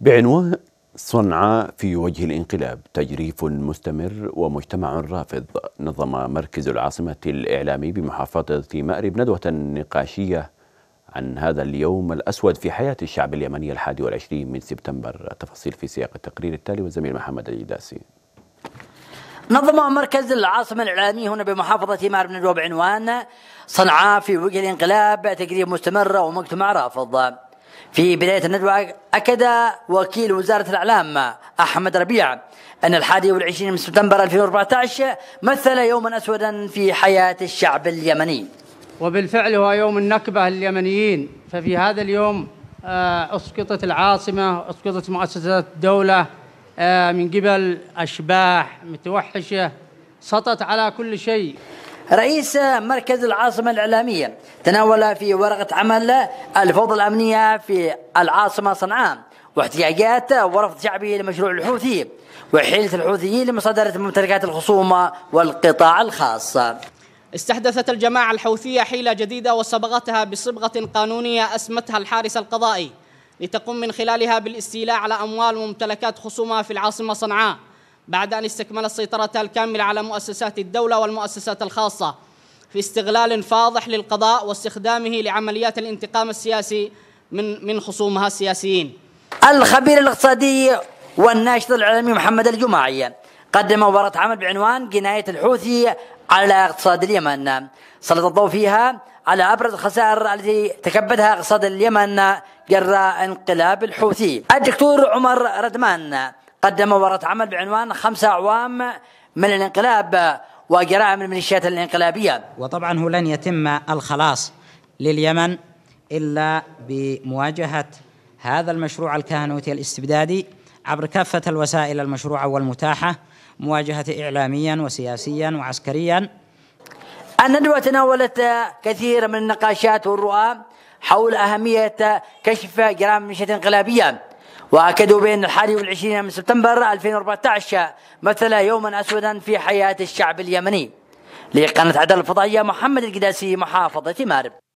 بعنوان صنعاء في وجه الانقلاب تجريف مستمر ومجتمع رافض نظم مركز العاصمة الإعلامي بمحافظة مأرب ندوة نقاشية عن هذا اليوم الأسود في حياة الشعب اليمني الحادي والعشرين من سبتمبر التفاصيل في سياق التقرير التالي والزميل محمد الجداسي نظم مركز العاصمة الإعلامي هنا بمحافظة مأرب ندوة بعنوان صنعاء في وجه الانقلاب تجريف مستمر ومجتمع رافض في بداية الندوة أكد وكيل وزارة الإعلام أحمد ربيع أن الحادي والعشرين من سبتمبر 2014 مثل يوما أسودا في حياة الشعب اليمني وبالفعل هو يوم النكبة لليمنيين ففي هذا اليوم آه، أسقطت العاصمة أسقطت مؤسسات الدولة آه، من قبل أشباح متوحشة سطت على كل شيء رئيس مركز العاصمة الإعلامية تناول في ورقة عمل الفوضى الأمنية في العاصمة صنعاء واحتجاجات ورفض شعبي لمشروع الحوثي وحيلة الحوثيين لمصادرة ممتلكات الخصومة والقطاع الخاص استحدثت الجماعة الحوثية حيلة جديدة وصبغتها بصبغة قانونية أسمتها الحارس القضائي لتقوم من خلالها بالاستيلاء على أموال وممتلكات خصومها في العاصمة صنعاء بعد أن استكمل السيطرة الكاملة على مؤسسات الدولة والمؤسسات الخاصة في استغلال فاضح للقضاء واستخدامه لعمليات الانتقام السياسي من من خصومها السياسيين. الخبير الاقتصادي والناشط الاعلامي محمد الجماعي قدم مباراة عمل بعنوان جناية الحوثي على اقتصاد اليمن سلط الضوء فيها على أبرز الخسائر التي تكبدها اقتصاد اليمن جراء انقلاب الحوثي الدكتور عمر ردمان قدم ورقة عمل بعنوان خمسة أعوام من الانقلاب وجرائم من الميليشيات الانقلابية وطبعا هو لن يتم الخلاص لليمن إلا بمواجهة هذا المشروع الكهنوتي الاستبدادي عبر كافة الوسائل المشروعة والمتاحة مواجهة إعلاميا وسياسيا وعسكريا الندوة تناولت كثير من النقاشات والرؤى حول أهمية كشف جرائم الميليشيات الانقلابية وأكدوا بأن الحادي والعشرين من سبتمبر 2014 مثل يوما أسودا في حياة الشعب اليمني لقناة عدل الفضائية محمد القداسي محافظة مارب